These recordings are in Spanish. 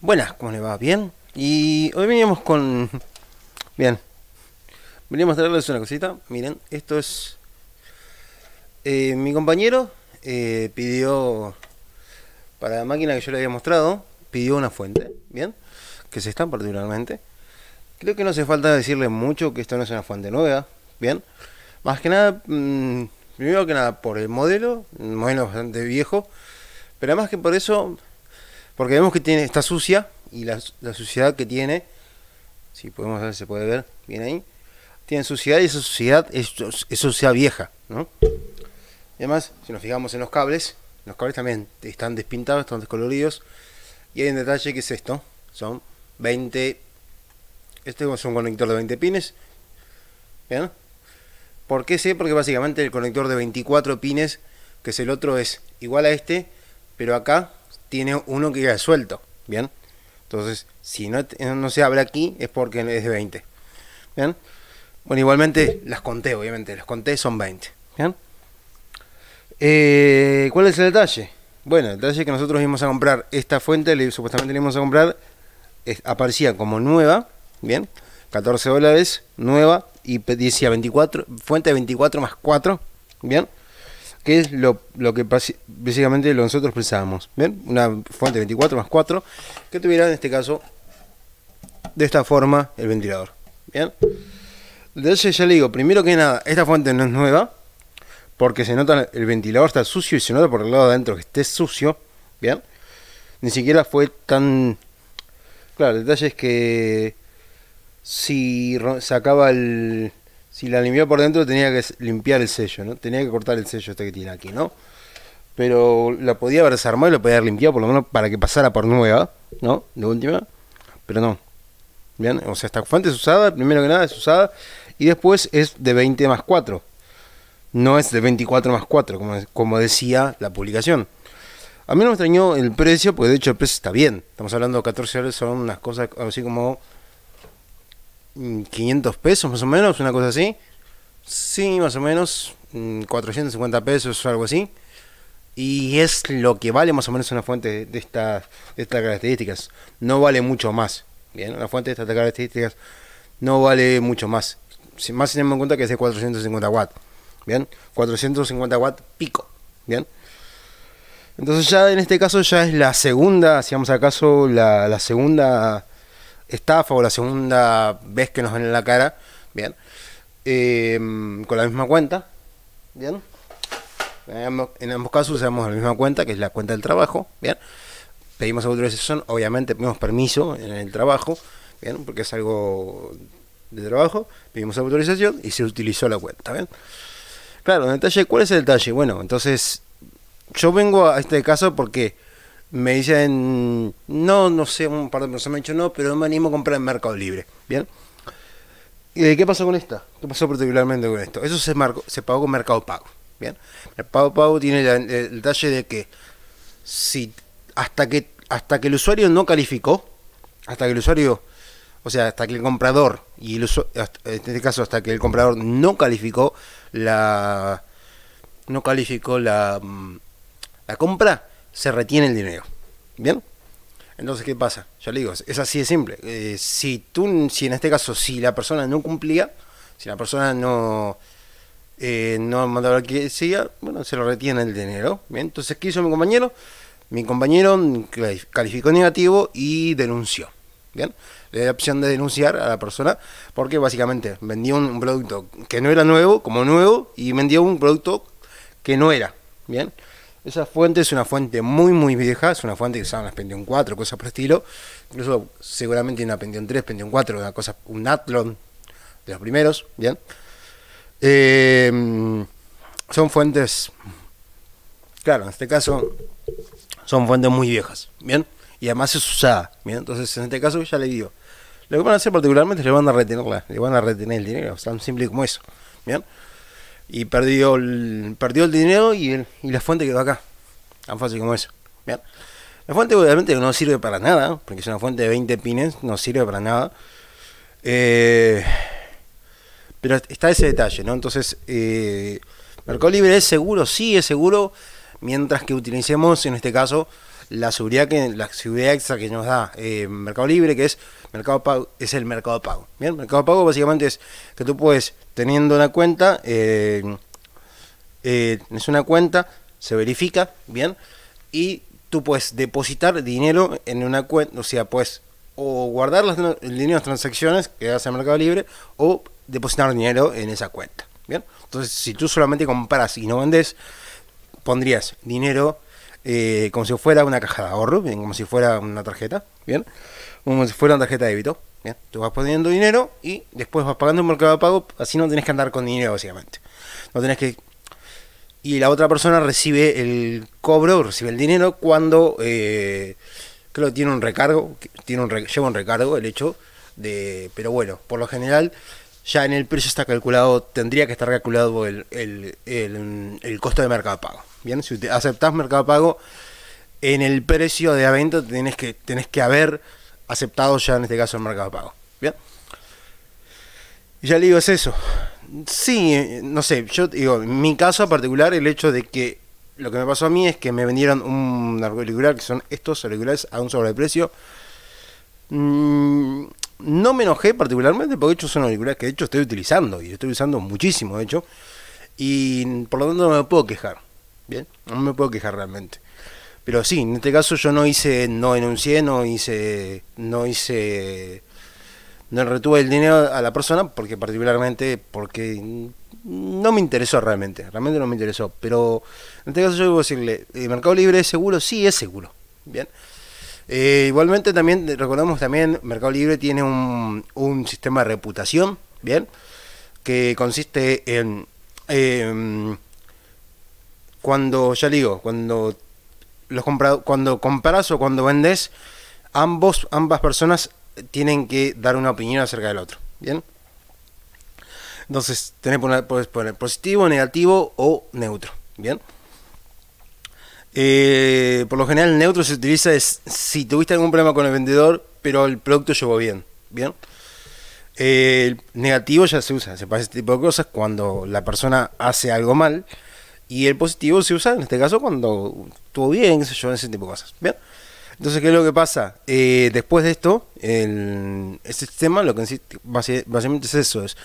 Buenas, ¿cómo le va? ¿Bien? Y hoy veníamos con... Bien. Veníamos a traerles una cosita. Miren, esto es... Eh, mi compañero eh, pidió... Para la máquina que yo le había mostrado, pidió una fuente. ¿Bien? Que se está particularmente. Creo que no hace falta decirle mucho que esto no es una fuente nueva. ¿Bien? Más que nada... Mm, primero que nada por el modelo. Un modelo bastante viejo. Pero además que por eso porque vemos que tiene, está sucia y la, suciedad que tiene, si podemos ver, se puede ver bien ahí, tiene suciedad y esa suciedad es, suciedad vieja. ¿no? además, si nos fijamos en los cables, los cables también están despintados, están descoloridos. Y hay un detalle que es esto, son 20, este es un conector de 20 pines. ¿Bien? ¿Por qué sé? Porque básicamente el conector de 24 pines, que es el otro, es igual a este, pero acá tiene uno que queda suelto, ¿bien? Entonces, si no, no se habla aquí es porque es de 20, ¿bien? Bueno, igualmente las conté, obviamente, las conté son 20, ¿bien? Eh, ¿Cuál es el detalle? Bueno, el detalle es que nosotros íbamos a comprar esta fuente, le, supuestamente íbamos a comprar, aparecía como nueva, ¿bien? 14 dólares, nueva, y decía 24, fuente 24 más 4, ¿bien? que es lo, lo que básicamente nosotros pensábamos. ¿Bien? Una fuente 24 más 4 que tuviera en este caso de esta forma el ventilador. ¿Bien? hecho, ya le digo, primero que nada, esta fuente no es nueva, porque se nota el ventilador está sucio y se nota por el lado de adentro que esté sucio. ¿Bien? Ni siquiera fue tan... Claro, el detalle es que si sacaba el, si la limpiaba por dentro tenía que limpiar el sello, ¿no? Tenía que cortar el sello este que tiene aquí, ¿no? Pero la podía haber desarmado y la podía haber limpiado por lo menos para que pasara por nueva, ¿no? De última. Pero no. ¿Bien? O sea, esta fuente es usada, primero que nada es usada. Y después es de 20 más 4. No es de 24 más 4, como, como decía la publicación. A mí no me extrañó el precio, porque de hecho el precio está bien. Estamos hablando de 14 dólares, son unas cosas así como 500 mm, pesos más o menos, una cosa así. Sí, más o menos, 450 mm, pesos o algo así. Y es lo que vale más o menos una fuente de, estas características. No vale mucho más. Bien, una fuente de estas características no vale mucho más. Más tenemos en cuenta que es de 450 watts Bien, 450 watts pico. Bien. Entonces ya en este caso ya es la segunda, si vamos acaso, la segunda estafa o la segunda vez que nos ven en la cara, bien, eh, con la misma cuenta, bien. En ambos casos usamos la misma cuenta, que es la cuenta del trabajo, bien. Pedimos autorización, obviamente pedimos permiso en el trabajo, bien, porque es algo de trabajo, pedimos autorización y se utilizó la cuenta, bien. Claro, detalle, ¿cuál es el detalle? Bueno, entonces yo vengo a este caso porque me dicen, no, no sé, un par de personas me han dicho, no, pero no me animo a comprar en Mercado Libre. ¿Bien? ¿Y qué pasó con esta? ¿Qué pasó particularmente con esto? Eso se, se pagó con Mercado Pago. ¿Bien? Mercado Pago tiene el, detalle de que si hasta que hasta que el usuario no calificó, hasta que el usuario, o sea, hasta que el comprador, y en este caso hasta que el comprador no calificó la no calificó la, mm, la compra, se retiene el dinero. ¿Bien? Entonces, ¿qué pasa? Ya le digo, es así de simple. Eh, si tú, si en este caso, si la persona no cumplía, si la persona no, eh, no mandaba lo que decía, bueno, se lo retiene el dinero. ¿Bien? Entonces, ¿qué hizo mi compañero? Mi compañero calificó negativo y denunció. ¿Bien? Le dio la opción de denunciar a la persona porque básicamente vendió un producto que no era nuevo, como nuevo, y vendió un producto que no era. ¿Bien? Esa fuente es una fuente muy, muy vieja. Es una fuente que usaban las Pentium 4, cosas por estilo. Incluso seguramente una Pentium 3, Pentium 4, una cosa, un atlon de los primeros. Bien. Em, son fuentes. Claro, en este caso son fuentes muy viejas. Bien. Y además es usada. Bien. Entonces, en este caso, ya le digo. Lo que van a hacer particularmente es le van a la, le van a retener el dinero, tan simple como eso. ¿Bien? y perdió el, perdió el dinero y, la fuente quedó acá. Tan fácil como eso. La fuente obviamente no sirve para nada, porque es una fuente de 20 pines, no sirve para nada. Eh, pero está ese detalle, ¿no? Entonces, eh, Mercado Libre es seguro, sí es seguro, mientras que utilicemos, en este caso, la seguridad que la seguridad extra que nos da eh, Mercado Libre, que es Mercado Pago, es el Mercado Pago. Bien, Mercado Pago básicamente es que tú puedes teniendo una cuenta, eh, eh, es una cuenta, se verifica, bien, y tú puedes depositar dinero en una cuenta, o sea, puedes o guardar las, el dinero de transacciones que en Mercado Libre o depositar dinero en esa cuenta. Bien, entonces si tú solamente compras y no vendes, pondrías dinero eh, como si fuera una caja de ahorro, como si fuera una tarjeta, bien, como si fuera una tarjeta de débito, bien. Tú vas poniendo dinero y después vas pagando un mercado de pago, así no tenés que andar con dinero básicamente. No tenés que y la otra persona recibe el cobro, recibe el dinero cuando eh, creo tiene un recargo, tiene un lleva un recargo el hecho de, pero bueno, por lo general ya en el precio está calculado, tendría que estar calculado el, el costo de mercado de pago. Bien, si aceptás Mercado Pago, en el precio de avento tenés que, que haber aceptado ya en este caso el Mercado Pago. Bien. ya le digo, es eso. Sí, no sé, yo digo, en mi caso particular, el hecho de que lo que me pasó a mí es que me vendieron un auricular que son estos auriculares a un sobreprecio. Mm, no me enojé particularmente porque de hecho son auriculares que de hecho estoy utilizando y estoy usando muchísimo de hecho y por lo tanto no me puedo quejar. Bien, no me puedo quejar realmente. Pero sí, en este caso yo no hice, no denuncié, no hice, no hice, no retuve el dinero a la persona porque particularmente, porque no me interesó realmente, realmente no me interesó. Pero en este caso yo debo decirle, Mercado Libre es seguro? Sí, es seguro. Bien. Eh, igualmente también, recordamos también, Mercado Libre tiene un, sistema de reputación, bien, que consiste en... Em, cuando, ya digo, cuando, los comprado, cuando compras o cuando vendes, ambos, ambas personas tienen que dar una opinión acerca del otro. ¿Bien? Entonces, tenés puedes poner positivo, negativo o neutro. ¿Bien? Eh, por lo general, neutro se utiliza es si tuviste algún problema con el vendedor, pero el producto llegó bien. ¿Bien? Eh, negativo ya se usa, se pasa este tipo de cosas cuando la persona hace algo mal y el positivo se usa en este caso cuando estuvo bien, yo, ese tipo de cosas. ¿Bien? Entonces, ¿qué es lo que pasa? Eh, después de esto, el, sistema lo que básicamente es eso, es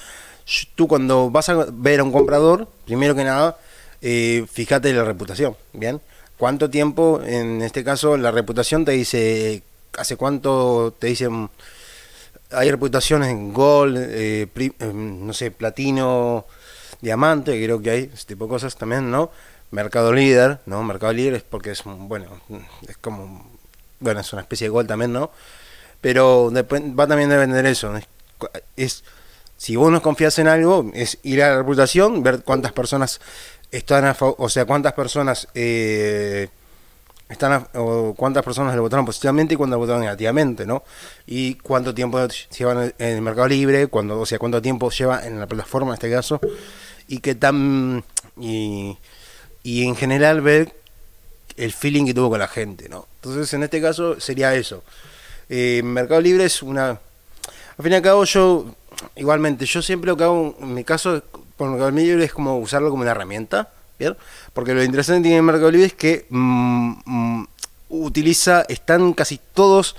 tú cuando vas a ver a un comprador, primero que nada, eh, fíjate la reputación, ¿bien? ¿Cuánto tiempo, en este caso, la reputación te dice, hace cuánto te dicen, mm, hay reputaciones en gold, eh, em, no sé, platino, Diamante, creo que hay ese tipo de cosas también, ¿no? Mercado Líder, ¿no? Mercado Líder es porque es, bueno, es como, bueno, es una especie de gol también, ¿no? Pero va también de vender eso. Es, si vos no confías en algo, es ir a la reputación, ver cuántas personas están a favor, o sea, cuántas personas eh, están o cuántas personas le votaron positivamente y cuántas votaron negativamente, ¿no? Y cuánto tiempo llevan en el mercado libre, cuando, o sea, cuánto tiempo lleva en la plataforma en este caso y que tan. Y, en general ver el feeling que tuvo con la gente, ¿no? Entonces, en este caso sería eso. Eh, Mercado Libre es una. Al fin y al cabo, yo. Igualmente, yo siempre lo que hago en mi caso con Mercado Libre es como usarlo como una herramienta, ¿bien? Porque lo interesante que tiene Mercado Libre es que mm, mm, utiliza. Están casi todos.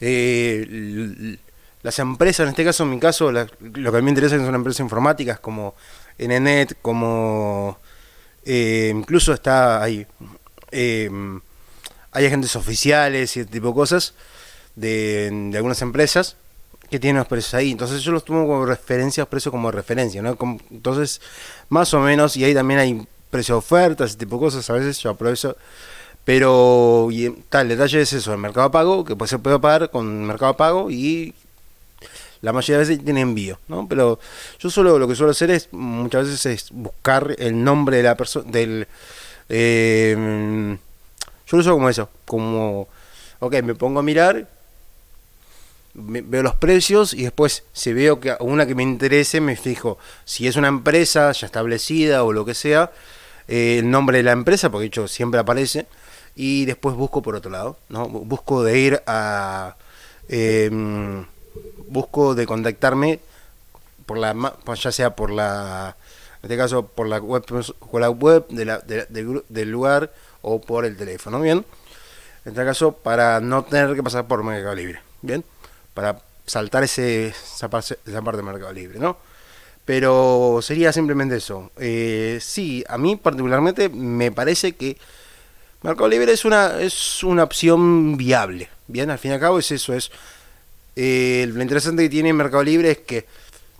Eh, las empresas, en este caso, en mi caso, lo que a mí me interesa son empresas informáticas como NNET, como eh, incluso está ahí. Eh, hay agentes oficiales y ese tipo de cosas de, algunas empresas que tienen los precios ahí. Entonces yo los tomo como referencias, precios como referencia, ¿no? entonces, más o menos, y ahí también hay precios de ofertas, ese tipo de cosas, a veces yo aprovecho. Pero tal, el detalle es eso, el mercado pago, que pues se puede pagar con mercado pago y la mayoría de veces tiene envío, ¿no? Pero yo solo lo que suelo hacer es, muchas veces es buscar el nombre de la persona, del... Eh, yo lo uso como eso, como, ok, me pongo a mirar, veo los precios y después si veo que una que me interese, me fijo si es una empresa ya establecida o lo que sea, eh, el nombre de la empresa, porque de hecho siempre aparece, y después busco por otro lado, ¿no? Busco de ir a... Eh, busco de contactarme por la ya sea por la este caso por la web por la web de del lugar o por el teléfono bien en este caso para no tener que pasar por Mercado Libre bien para saltar ese esa parte, de Mercado Libre no pero sería simplemente eso eh, sí a mí particularmente me parece que Mercado Libre es una es una opción viable bien al fin y al cabo es eso es eh, lo interesante que tiene Mercado Libre es que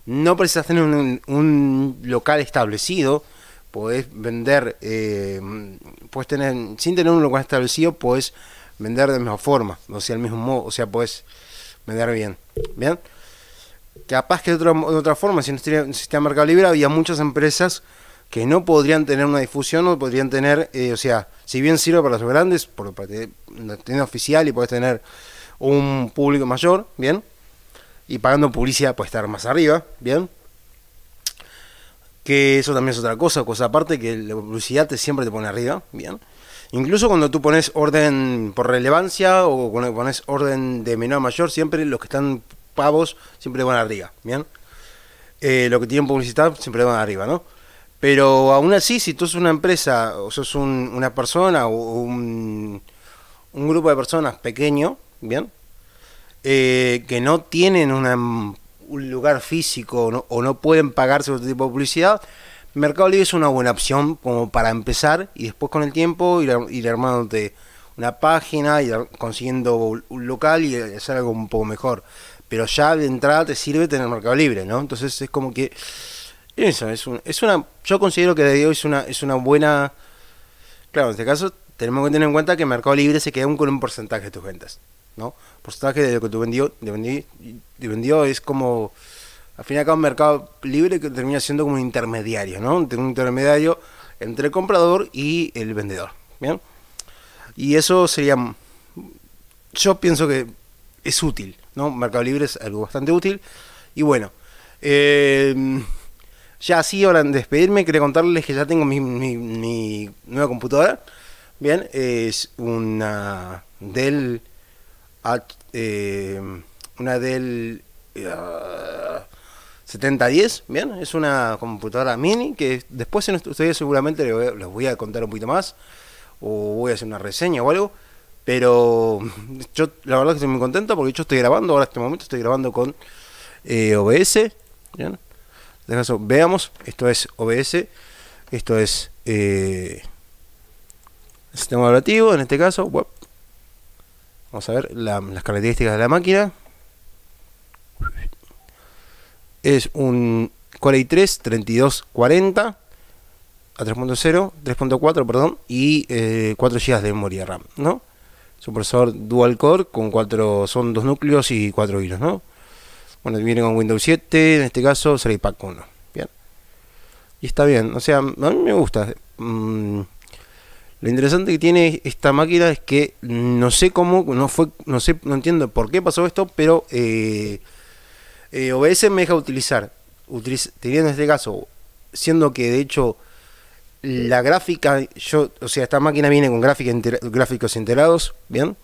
no precisas tener un, local establecido, podés vender, eh, tener, sin tener un local establecido, puedes vender de la misma forma, o sea, el mismo modo, o sea, puedes vender bien. ¿Bien? Capaz que de otra, forma, si no existía Mercado Libre, había muchas empresas que no podrían tener una difusión, o podrían tener, eh, o sea, si bien sirve para los grandes, por, para tener, tener oficial y puedes tener un público mayor, ¿bien? Y pagando publicidad puede estar más arriba, ¿bien? Que eso también es otra cosa, cosa aparte, que la publicidad te, siempre te pone arriba, ¿bien? Incluso cuando tú pones orden por relevancia o cuando pones orden de menor a mayor, siempre los que están pavos siempre van arriba, ¿bien? Eh, los lo que tienen publicidad siempre van arriba, ¿no? Pero aún así, si tú sos una empresa o sos un, una persona o un grupo de personas pequeño, ¿bien? Eh, que no tienen un lugar físico o no pueden pagarse otro tipo de publicidad, Mercado Libre es una buena opción como para empezar y después con el tiempo ir, ir armándote una página, y consiguiendo un local y hacer algo un poco mejor. Pero ya de entrada te sirve tener Mercado Libre, ¿no? Entonces es como que... Eso, es, una... Yo considero que de hoy es una, es una buena... Claro, en este caso tenemos que tener en cuenta que Mercado Libre se queda con un porcentaje de tus ventas. ¿no? Porcentaje de lo que tú vendió, vendió, es como, al fin y al cabo, un mercado libre que termina siendo como un intermediario, ¿no? Un intermediario entre el comprador y el vendedor, ¿bien? Y eso sería, yo pienso que es útil, ¿no? Mercado libre es algo bastante útil. Y bueno, em, ya así, ahora en despedirme, quería contarles que ya tengo mi, mi, mi nueva computadora. Bien, es una Dell eh, una del 7010, eh, ¿bien? Es una computadora mini que después en ustedes seguramente les voy, a, contar un poquito más o voy a hacer una reseña o algo. Pero yo la verdad que estoy muy contento porque yo estoy grabando, ahora este momento estoy grabando con eh, OBS. De veamos, esto es OBS, esto es sistema operativo, en este caso, web, Vamos a ver las características de la máquina. Es un Core i3 3240 a 3.0, 3.4, perdón, y 4 eh, GB de memoria RAM, ¿no? Es un procesador dual core con 4, son dos núcleos y 4 hilos, ¿no? Bueno, viene con Windows 7, en este caso, 6 Pack 1. Bien. Y está bien, o sea, a me gusta. Mm, lo interesante que tiene esta máquina es que no sé cómo, no fue, no sé, no entiendo por qué pasó esto, pero eh, eh, OBS me deja utilizar, utiliz teniendo este caso, siendo que de hecho la gráfica, yo, o sea, esta máquina viene con gráfica gráficos integrados, bien.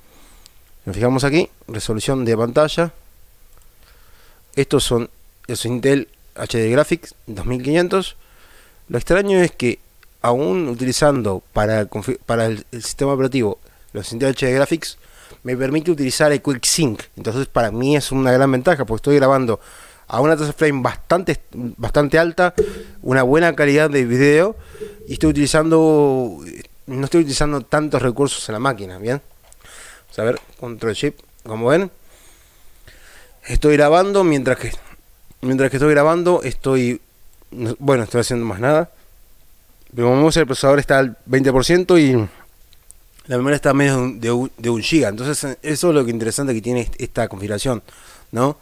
Nos fijamos aquí, resolución de pantalla. Estos son, los Intel HD Graphics 2500. Lo extraño es que aún utilizando para, para el, sistema operativo los Intel HD Graphics, me permite utilizar el Quick Sync. Entonces para mí es una gran ventaja porque estoy grabando a una tasa frame bastante, bastante alta, una buena calidad de video y estoy utilizando, no estoy utilizando tantos recursos en la máquina, ¿bien? Vamos a ver, control chip, como ven. Estoy grabando mientras que, mientras que estoy grabando, estoy, bueno, estoy haciendo más nada pero como vemos, el procesador está al 20% y la memoria está a menos de un, de un giga. Entonces, eso es lo que interesante que tiene esta configuración, ¿no?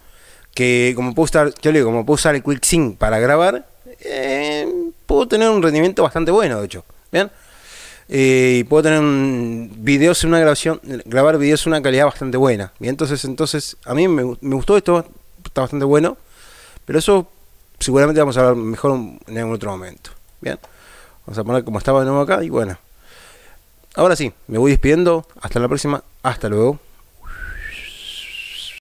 Que como puedo usar, yo como puedo usar el Quick Sync para grabar, eh, puedo tener un rendimiento bastante bueno, de hecho. ¿Bien? Eh, puedo tener un videos en una grabación, grabar videos en una calidad bastante buena. ¿Bien? Entonces, entonces a mí me, me gustó esto, está bastante bueno, pero eso seguramente vamos a hablar mejor en algún otro momento. ¿Bien? Vamos a poner como estaba de nuevo acá y bueno. Ahora sí, me voy despidiendo. Hasta la próxima. Hasta luego.